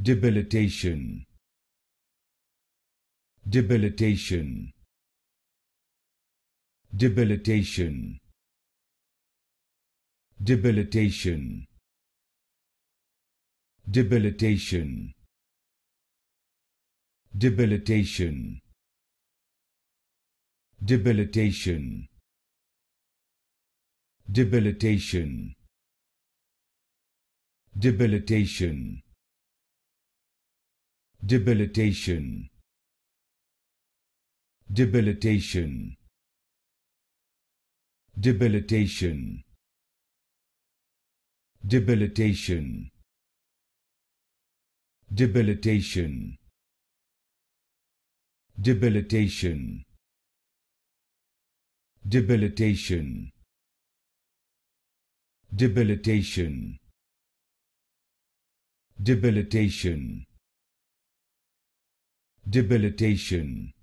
debilitation debilitation debilitation debilitation debilitation debilitation debilitation debilitation debilitation debilitation debilitation debilitation debilitation debilitation debilitation debilitation debilitation debilitation debilitation